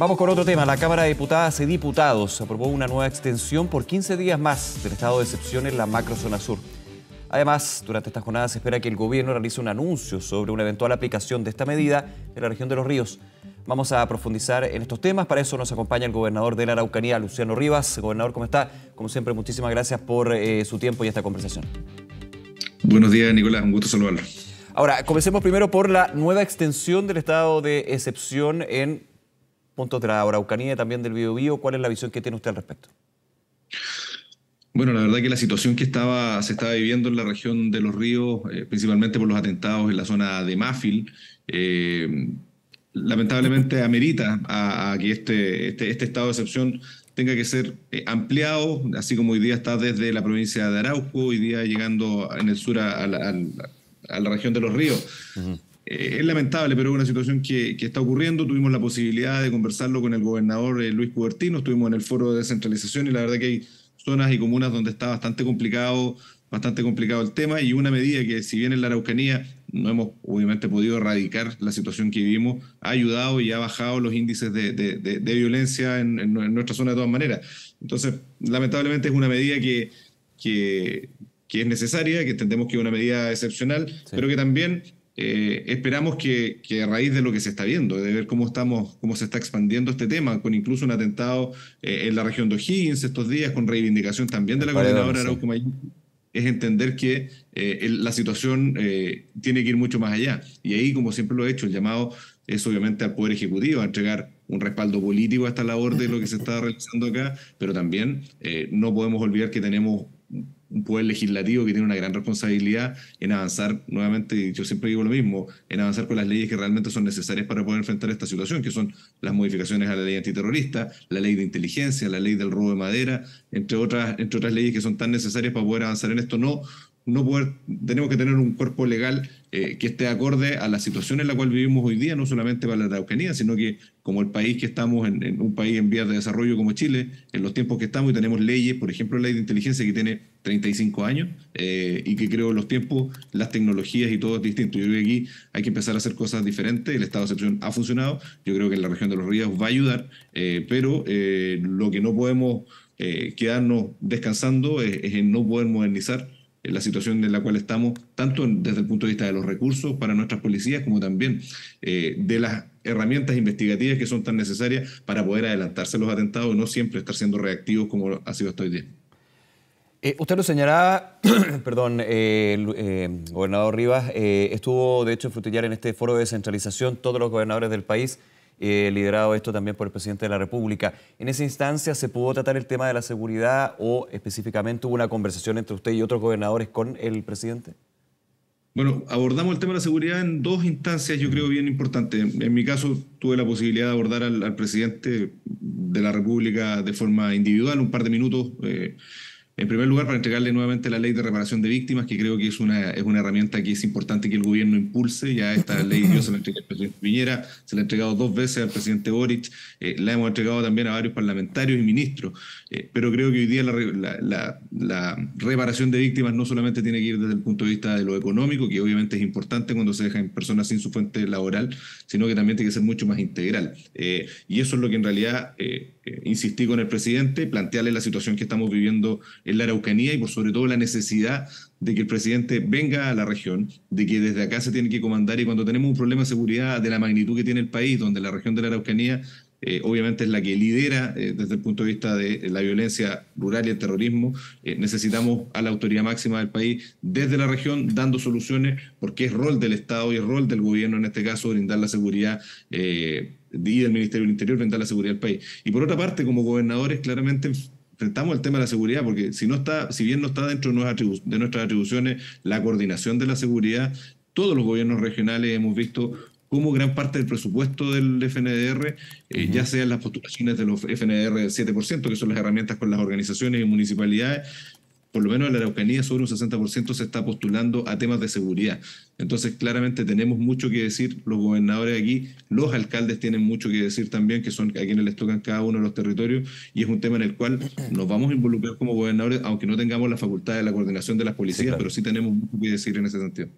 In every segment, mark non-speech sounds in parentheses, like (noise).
Vamos con otro tema. La Cámara de Diputadas y Diputados aprobó una nueva extensión por 15 días más del estado de excepción en la macrozona sur. Además, durante esta jornada se espera que el gobierno realice un anuncio sobre una eventual aplicación de esta medida en la región de los ríos. Vamos a profundizar en estos temas. Para eso nos acompaña el gobernador de la Araucanía, Luciano Rivas. Gobernador, ¿cómo está? Como siempre, muchísimas gracias por eh, su tiempo y esta conversación. Buenos días, Nicolás. Un gusto saludarlo. Ahora, comencemos primero por la nueva extensión del estado de excepción en puntos de la Araucanía y también del Biobío. ¿Cuál es la visión que tiene usted al respecto? Bueno, la verdad que la situación que estaba, se estaba viviendo en la región de los ríos, eh, principalmente por los atentados en la zona de Mafil, eh, lamentablemente amerita a, que este, este, este, estado de excepción tenga que ser eh, ampliado, así como hoy día está desde la provincia de Arauco, hoy día llegando en el sur a, la, región de los ríos. Eh, es lamentable, pero es una situación que, está ocurriendo. Tuvimos la posibilidad de conversarlo con el gobernador eh, Luis Cubertino, estuvimos en el foro de descentralización y la verdad que hay zonas y comunas donde está bastante complicado, bastante complicado el tema y una medida que si bien en la Araucanía no hemos obviamente podido erradicar la situación que vivimos, ha ayudado y ha bajado los índices de, violencia en, nuestra zona de todas maneras. Entonces, lamentablemente es una medida que, es necesaria, que entendemos que es una medida excepcional, pero que también eh, esperamos que, a raíz de lo que se está viendo, de ver cómo, estamos, cómo se está expandiendo este tema, con incluso un atentado eh, en la región de O'Higgins estos días, con reivindicación también de la coordinadora, Arauco es entender que eh, la situación tiene que ir mucho más allá. Y ahí, como siempre lo he hecho, el llamado es obviamente al Poder Ejecutivo, a entregar un respaldo político a esta labor de lo que se está realizando acá, pero también no podemos olvidar que tenemos un poder legislativo que tiene una gran responsabilidad en avanzar nuevamente, y yo siempre digo lo mismo, en avanzar con las leyes que realmente son necesarias para poder enfrentar esta situación, que son las modificaciones a la ley antiterrorista, la ley de inteligencia, la ley del robo de madera, entre otras, entre otras leyes que son tan necesarias para poder avanzar en esto, no no poder, tenemos que tener un cuerpo legal eh, que esté acorde a la situación en la cual vivimos hoy día, no solamente para la Araucanía, sino que como el país que estamos, en, un país en vías de desarrollo como Chile, en los tiempos que estamos y tenemos leyes, por ejemplo, la ley de inteligencia que tiene 35 años eh, y que creo los tiempos, las tecnologías y todo es distinto. Yo creo que aquí hay que empezar a hacer cosas diferentes, el estado de excepción ha funcionado, yo creo que en la región de los ríos va a ayudar, eh, pero lo que no podemos quedarnos descansando es, es en no poder modernizar la situación en la cual estamos, tanto desde el punto de vista de los recursos para nuestras policías, como también eh, de las herramientas investigativas que son tan necesarias para poder adelantarse a los atentados y no siempre estar siendo reactivos como ha sido hasta hoy día. Eh, usted lo señalaba, (clears throat) perdón, eh, gobernador Rivas, estuvo de hecho Frutillar en este foro de descentralización todos los gobernadores del país eh, liderado esto también por el presidente de la República. ¿En esa instancia se pudo tratar el tema de la seguridad o específicamente hubo una conversación entre usted y otros gobernadores con el presidente? Bueno, abordamos el tema de la seguridad en dos instancias, yo creo, bien importantes. En mi caso, tuve la posibilidad de abordar al, presidente de la República de forma individual, un par de minutos. Eh, en primer lugar, para entregarle nuevamente la ley de reparación de víctimas, que creo que es una, es una herramienta que es importante que el gobierno impulse. Ya esta (laughs) ley yo se la entregué al presidente Piñera, se la ha entregado dos veces al presidente Boric, eh, la hemos entregado también a varios parlamentarios y ministros. Eh, pero creo que hoy día la, reparación de víctimas no solamente tiene que ir desde el punto de vista de lo económico, que obviamente es importante cuando se dejan personas sin su fuente laboral, sino que también tiene que ser mucho más integral. Eh, y eso es lo que en realidad... Eh, insistí con el presidente, plantearle la situación que estamos viviendo en la Araucanía y por sobre todo la necesidad de que el presidente venga a la región, de que desde acá se tiene que comandar y cuando tenemos un problema de seguridad de la magnitud que tiene el país, donde la región de la Araucanía eh, obviamente es la que lidera eh, desde el punto de vista de eh, la violencia rural y el terrorismo. necesitamos a la autoridad máxima del país desde la región dando soluciones porque es rol del Estado y es rol del gobierno en este caso brindar la seguridad y del Ministerio del Interior brindar la seguridad del país. Y por otra parte, como gobernadores, claramente enfrentamos el tema de la seguridad, porque si, no está, si bien no está dentro de nuestras atribuciones la coordinación de la seguridad, todos los gobiernos regionales hemos visto como gran parte del presupuesto del FNDR, eh, ya sean las postulaciones de los FNDR 7%, que son las herramientas con las organizaciones y municipalidades, por lo menos en la Araucanía sobre un 60% se está postulando a temas de seguridad. Entonces, claramente tenemos mucho que decir los gobernadores aquí, los alcaldes tienen mucho que decir también, que son a quienes les tocan cada uno de los territorios, y es un tema en el cual nos vamos a involucrar como gobernadores, aunque no tengamos la facultad de la coordinación de las policías, pero sí tenemos mucho que decir en ese sentido.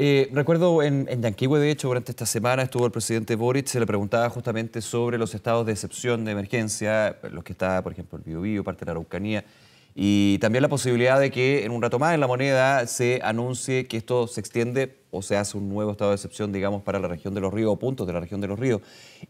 Eh, recuerdo en, en de hecho, durante esta semana estuvo el presidente Boric, se le preguntaba justamente sobre los estados de excepción de emergencia, los que está, por ejemplo, el Biobío, parte de la Araucanía, y también la posibilidad de que en un rato más en la moneda se anuncie que esto se extiende o se hace un nuevo estado de excepción, digamos, para la región de los ríos o puntos de la región de los ríos.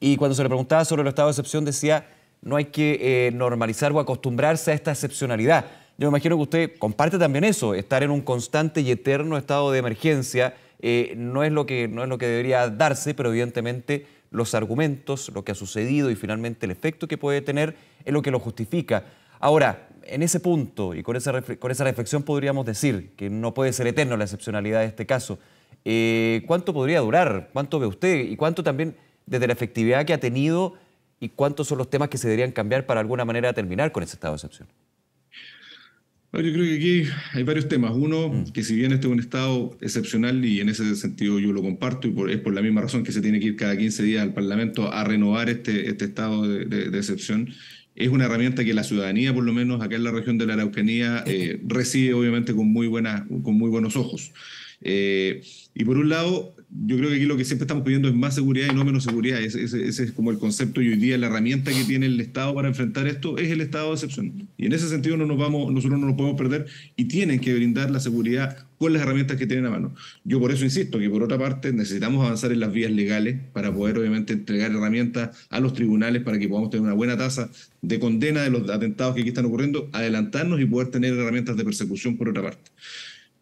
Y cuando se le preguntaba sobre el estado de excepción decía, no hay que eh, normalizar o acostumbrarse a esta excepcionalidad yo me imagino que usted comparte también eso, estar en un constante y eterno estado de emergencia eh, no, es lo que, no es lo que debería darse, pero evidentemente los argumentos, lo que ha sucedido y finalmente el efecto que puede tener es lo que lo justifica. Ahora, en ese punto y con esa, con esa reflexión podríamos decir que no puede ser eterno la excepcionalidad de este caso. Eh, ¿Cuánto podría durar? ¿Cuánto ve usted? ¿Y cuánto también desde la efectividad que ha tenido y cuántos son los temas que se deberían cambiar para alguna manera terminar con ese estado de excepción? yo creo que aquí hay varios temas. Uno, mm. que si bien este es un estado excepcional y en ese sentido yo lo comparto y por, es por la misma razón que se tiene que ir cada 15 días al Parlamento a renovar este, este estado de, excepción, es una herramienta que la ciudadanía, por lo menos acá en la región de la Araucanía, eh, recibe obviamente con muy, buena, con muy buenos ojos. Eh, y por un lado, yo creo que aquí lo que siempre estamos pidiendo es más seguridad y no menos seguridad. Ese, es como el concepto y hoy día la herramienta que tiene el Estado para enfrentar esto es el estado de excepción. Y en ese sentido no nos vamos, nosotros no nos podemos perder y tienen que brindar la seguridad con las herramientas que tienen a mano. Yo por eso insisto que por otra parte necesitamos avanzar en las vías legales para poder obviamente entregar herramientas a los tribunales para que podamos tener una buena tasa de condena de los atentados que aquí están ocurriendo, adelantarnos y poder tener herramientas de persecución por otra parte.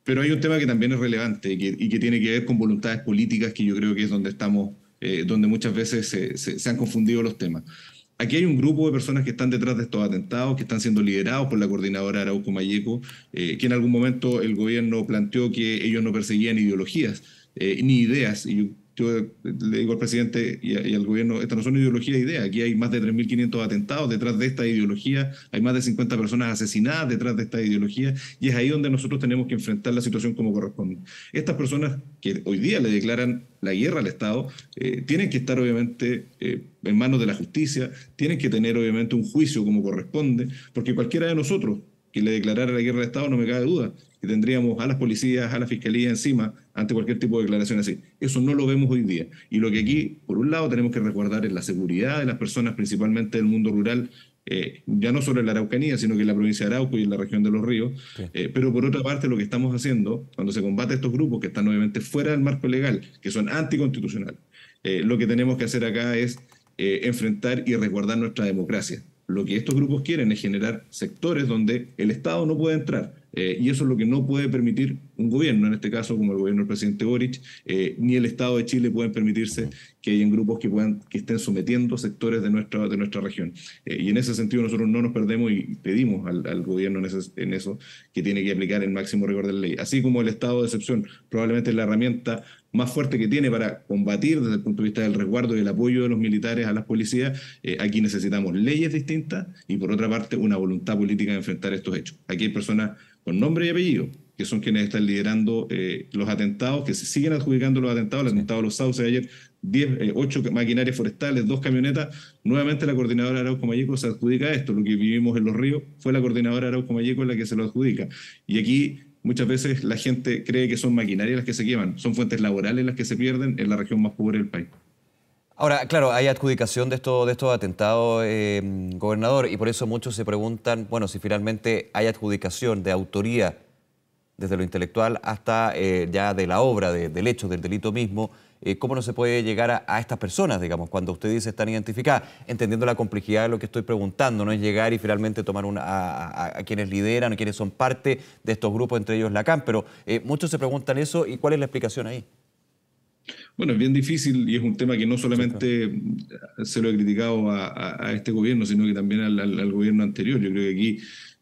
Pero hay un tema que también es relevante y que, tiene que ver con voluntades políticas, que yo creo que es donde estamos, eh, donde muchas veces se, han confundido los temas. Aquí hay un grupo de personas que están detrás de estos atentados, que están siendo liderados por la coordinadora Arauco Mayeco, eh, que en algún momento el gobierno planteó que ellos no perseguían ideologías eh, ni ideas. Y yo le digo al presidente y, al gobierno, esta no son ideología de idea, aquí hay más de 3.500 atentados, detrás de esta ideología hay más de 50 personas asesinadas detrás de esta ideología, y es ahí donde nosotros tenemos que enfrentar la situación como corresponde. Estas personas que hoy día le declaran la guerra al Estado, eh, tienen que estar obviamente eh, en manos de la justicia, tienen que tener obviamente un juicio como corresponde, porque cualquiera de nosotros que le declarara la guerra al Estado, no me cabe duda, tendríamos a las policías, a la fiscalía encima ante cualquier tipo de declaración así. Eso no lo vemos hoy día. Y lo que aquí, por un lado, tenemos que resguardar es la seguridad de las personas, principalmente del mundo rural, eh, ya no solo en la Araucanía, sino que en la provincia de Arauco y en la región de los ríos. Eh, pero por otra parte, lo que estamos haciendo cuando se combate estos grupos que están obviamente fuera del marco legal, que son anticonstitucional eh, lo que tenemos que hacer acá es enfrentar y resguardar nuestra democracia. Lo que estos grupos quieren es generar sectores donde el Estado no puede entrar, eh, y eso es lo que no puede permitir un gobierno, en este caso como el gobierno del presidente Boric, eh, ni el Estado de Chile pueden permitirse que hayan grupos que, puedan, que estén sometiendo sectores de nuestra, de nuestra región. Eh, y en ese sentido nosotros no nos perdemos y pedimos al, gobierno en, eso que tiene que aplicar el máximo rigor de la ley. Así como el estado de excepción probablemente es la herramienta más fuerte que tiene para combatir desde el punto de vista del resguardo y el apoyo de los militares a las policías, aquí necesitamos leyes distintas y por otra parte una voluntad política de enfrentar estos hechos. Aquí hay personas con nombre y apellido, que son quienes están liderando eh, los atentados, que se siguen adjudicando los atentados, el atentado los sauces ayer, diez, eh, maquinarias forestales, dos camionetas, nuevamente la coordinadora Arauco Mayeco se adjudica esto, lo que vivimos en los ríos fue la coordinadora Arauco Mayeco la que se lo adjudica. Y aquí muchas veces la gente cree que son maquinarias las que se queman, son fuentes laborales las que se pierden en la región más pobre del país. Ahora, claro, hay adjudicación de, de estos atentados, em, gobernador, y por eso muchos se preguntan, bueno, si finalmente hay adjudicación de autoría desde lo intelectual hasta eh, ya de la obra, del hecho, del delito mismo, eh, ¿cómo no se puede llegar a, estas personas, digamos, cuando usted dice están identificadas? Entendiendo la complejidad de lo que estoy preguntando, no es llegar y finalmente tomar a, quienes lideran, a quienes son parte de estos grupos, entre ellos Lacan, pero eh, muchos se preguntan eso y cuál es la explicación ahí. Bueno, es bien difícil y es un tema que no solamente se lo he criticado a, este gobierno, sino que también al, al, gobierno anterior. Yo creo que aquí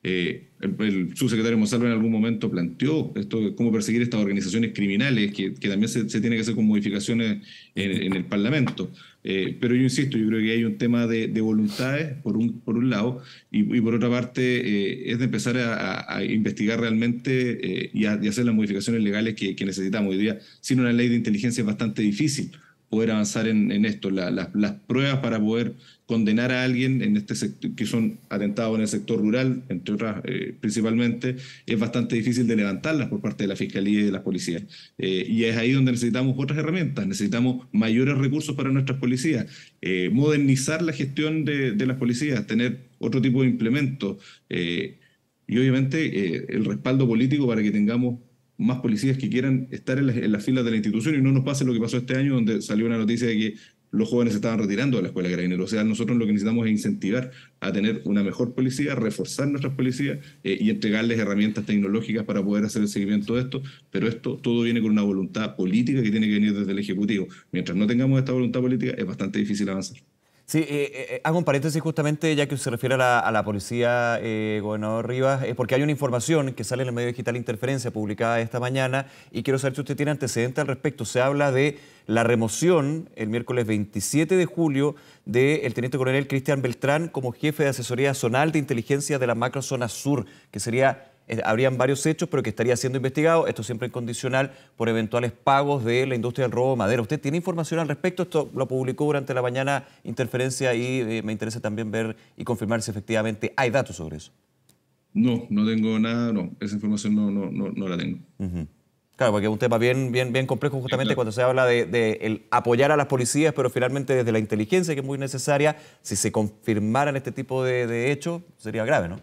eh, el, subsecretario Monsalvo en algún momento planteó esto, cómo perseguir estas organizaciones criminales, que, también se, tiene que hacer con modificaciones en, el Parlamento. Eh, pero yo insisto, yo creo que hay un tema de, voluntades, por un, por un lado, y, por otra parte eh, es de empezar a, investigar realmente y, hacer las modificaciones legales que, que necesitamos. Hoy día, sin una ley de inteligencia es bastante difícil poder avanzar en, esto. las pruebas para poder condenar a alguien en este que son atentados en el sector rural, entre otras eh, principalmente, es bastante difícil de levantarlas por parte de la Fiscalía y de las policías. Eh, y es ahí donde necesitamos otras herramientas, necesitamos mayores recursos para nuestras policías, eh, modernizar la gestión de, las policías, tener otro tipo de implementos y obviamente el respaldo político para que tengamos más policías que quieran estar en las, filas de la institución y no nos pase lo que pasó este año donde salió una noticia de que los jóvenes se estaban retirando de la escuela de carabineros. O sea, nosotros lo que necesitamos es incentivar a tener una mejor policía, reforzar nuestras policías eh, y entregarles herramientas tecnológicas para poder hacer el seguimiento de esto. Pero esto todo viene con una voluntad política que tiene que venir desde el Ejecutivo. Mientras no tengamos esta voluntad política, es bastante difícil avanzar. Sí, eh, eh, eh, hago un paréntesis justamente ya que se refiere a la, policía, gobernador Rivas, porque hay una información que sale en el medio digital Interferencia publicada esta mañana y quiero saber si usted tiene antecedente al respecto. Se habla de la remoción el miércoles 27 de julio del teniente coronel Cristian Beltrán como jefe de asesoría zonal de inteligencia de la macrozona sur, que sería eh, habrían varios hechos, pero que estaría siendo investigado, esto siempre es condicional por eventuales pagos de la industria del robo de madera. ¿Usted tiene información al respecto? Esto lo publicó durante la mañana Interferencia y eh, me interesa también ver y confirmar si efectivamente hay datos sobre eso. No, no tengo nada, no, esa información no, no, no, la tengo. Claro, porque es un tema bien, bien, bien complejo justamente cuando se habla de, apoyar a las policías, pero finalmente desde la inteligencia, que es muy necesaria, si se confirmaran este tipo de, de hechos, sería grave, ¿no?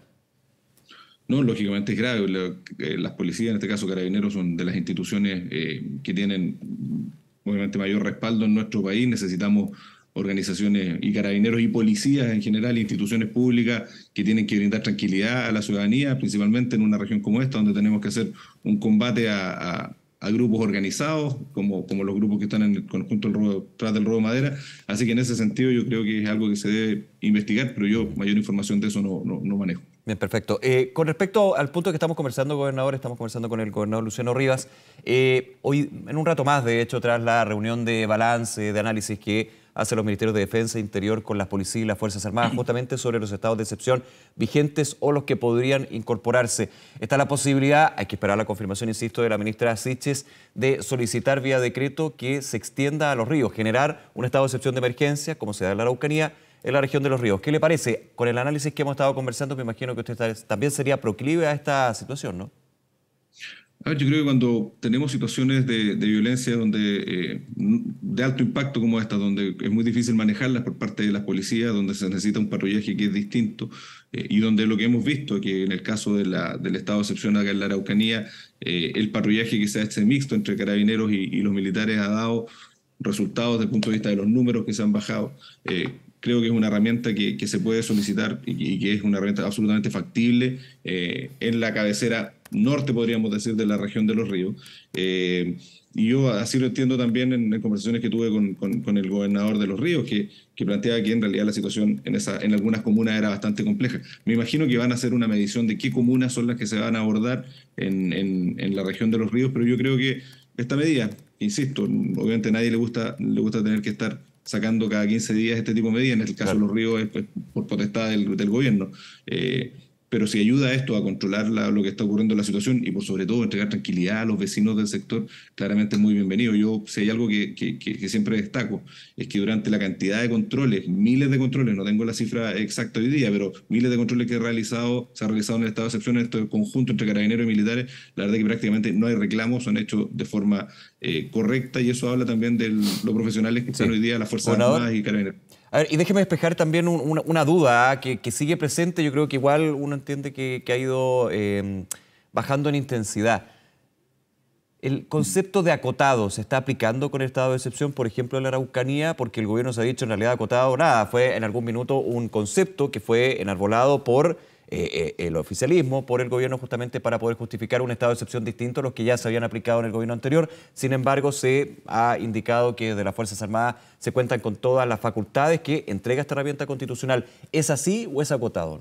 Lógicamente es grave. Eh, las policías, en este caso carabineros, son de las instituciones eh, que tienen obviamente mayor respaldo en nuestro país. Necesitamos organizaciones y carabineros y policías en general, instituciones públicas que tienen que brindar tranquilidad a la ciudadanía, principalmente en una región como esta, donde tenemos que hacer un combate a, grupos organizados, como, como los grupos que están en el conjunto del robo, tras del robo de madera. Así que en ese sentido yo creo que es algo que se debe investigar, pero yo mayor información de eso no manejo. Bien, perfecto. Eh, con respecto al punto que estamos conversando, gobernador, estamos conversando con el gobernador Luciano Rivas. Eh, hoy, en un rato más, de hecho, tras la reunión de balance, de análisis que hacen los ministerios de Defensa e Interior con las policías y las Fuerzas Armadas, (clears throat) justamente sobre los estados de excepción vigentes o los que podrían incorporarse. Está la posibilidad, hay que esperar la confirmación, insisto, de la ministra Siches, de solicitar vía decreto que se extienda a los ríos, generar un estado de excepción de emergencia, como se da en la Araucanía, en la región de los ríos. ¿Qué le parece? Con el análisis que hemos estado conversando, me imagino que usted también sería proclive a esta situación, ¿no? yo creo que cuando tenemos situaciones de, violencia donde, eh, de alto impacto como esta, donde es muy difícil manejarlas por parte de las policías, donde se necesita un patrullaje que es distinto eh, y donde lo que hemos visto, que en el caso del estado de excepción acá en la Araucanía, eh, el patrullaje que se este mixto entre carabineros y, los militares ha dado resultados desde el punto de vista de los números que se han bajado creo que es una herramienta que, se puede solicitar y, que es una herramienta absolutamente factible eh, en la cabecera norte, podríamos decir, de la región de los ríos. Eh, y yo así lo entiendo también en, conversaciones que tuve con, el gobernador de Los Ríos, que, planteaba que en realidad la situación en, esa, en algunas comunas era bastante compleja. Me imagino que van a hacer una medición de qué comunas son las que se van a abordar en, la región de Los Ríos, pero yo creo que esta medida, insisto, obviamente a nadie le gusta, le gusta tener que estar sacando cada 15 días este tipo de medidas, en el caso de los ríos es, pues, por potestad del, gobierno. Eh, pero si ayuda esto a controlar lo que está ocurriendo en la situación y por sobre todo entregar tranquilidad a los vecinos del sector, claramente es muy bienvenido. Yo, si hay algo que, que, siempre destaco, es que durante la cantidad de controles, miles de controles, no tengo la cifra exacta hoy día, pero miles de controles que realizado, se han realizado en el estado de excepción, en este conjunto entre carabineros y militares, la verdad es que prácticamente no hay reclamos, son hechos de forma eh, correcta y eso habla también de lo profesionales que están hoy día las Fuerzas Armadas y carabineros y déjeme despejar también una, duda ¿ah? que, sigue presente. Yo creo que igual uno entiende que, ha ido em, bajando en intensidad. ¿El concepto de acotado se está aplicando con el estado de excepción, por ejemplo, en la Araucanía? Porque el gobierno se ha dicho en realidad acotado nada, fue en algún minuto un concepto que fue enarbolado por eh, eh, el oficialismo por el gobierno justamente para poder justificar un estado de excepción distinto a los que ya se habían aplicado en el gobierno anterior. Sin embargo, se ha indicado que de las Fuerzas Armadas se cuentan con todas las facultades que entrega esta herramienta constitucional. ¿Es así o es acotado?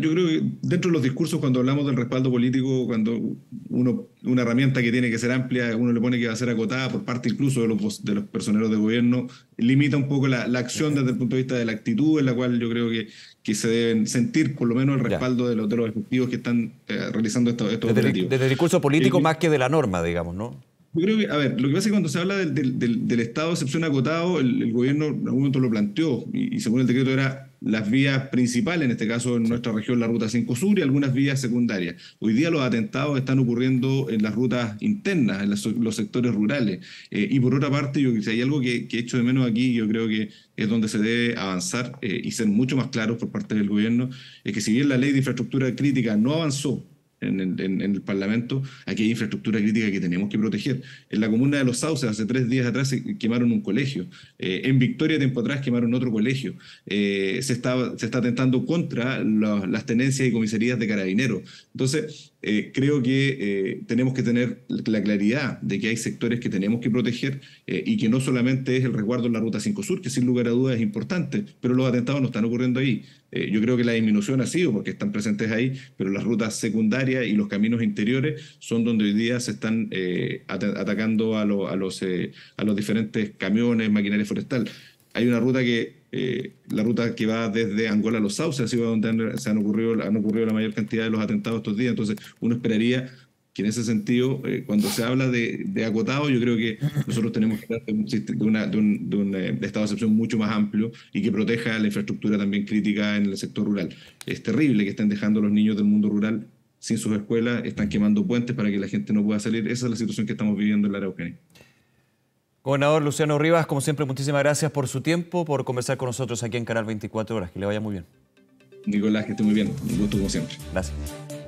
Yo creo que dentro de los discursos, cuando hablamos del respaldo político, cuando uno, una herramienta que tiene que ser amplia, uno le pone que va a ser acotada por parte incluso de los, de los personeros de gobierno, limita un poco la, acción desde el punto de vista de la actitud, en la cual yo creo que, que se deben sentir por lo menos el respaldo de los, de los que están eh, realizando estos, estos desde, el discurso político eh, más que de la norma, digamos, ¿no? Yo creo que, a ver, lo que pasa es que cuando se habla del, del, estado de excepción acotado, el, gobierno en algún momento lo planteó y según el decreto era las vías principales, en este caso en nuestra región la ruta 5 Sur y algunas vías secundarias. Hoy día los atentados están ocurriendo en las rutas internas, en los sectores rurales. Eh, y por otra parte, yo, si hay algo que, he hecho de menos aquí, yo creo que es donde se debe avanzar eh, y ser mucho más claros por parte del gobierno, es que si bien la ley de infraestructura crítica no avanzó en el, Parlamento, aquí hay infraestructura crítica que tenemos que proteger. En la comuna de Los Sauces, hace tres días atrás, se quemaron un colegio. Eh, en Victoria, tiempo atrás, quemaron otro colegio. Eh, se, está, se está atentando contra las tenencias y comisarías de carabineros. Entonces, eh, creo que tenemos que tener la claridad de que hay sectores que tenemos que proteger y que no solamente es el resguardo en la Ruta 5 Sur, que sin lugar a dudas es importante, pero los atentados no están ocurriendo ahí. Eh, yo creo que la disminución ha sido porque están presentes ahí, pero las rutas secundarias y los caminos interiores son donde hoy día se están eh, atacando a, a los, eh, a los diferentes camiones, maquinaria forestal. Hay una ruta que, la ruta que va desde Angola a los Sauces, ha sido donde se han ocurrido, han ocurrido la mayor cantidad de los atentados estos días, entonces uno esperaría que en ese sentido, eh, cuando se habla de, acotado, agotado, yo creo que nosotros tenemos que hablar de un, eh, estado de excepción mucho más amplio y que proteja la infraestructura también crítica en el sector rural. Es terrible que estén dejando a los niños del mundo rural sin sus escuelas, están quemando puentes para que la gente no pueda salir. Esa es la situación que estamos viviendo en la ucraniana. Gobernador Luciano Rivas, como siempre, muchísimas gracias por su tiempo, por conversar con nosotros aquí en Canal 24 Horas. Que le vaya muy bien. Nicolás, que esté muy bien. Un gusto como siempre. Gracias.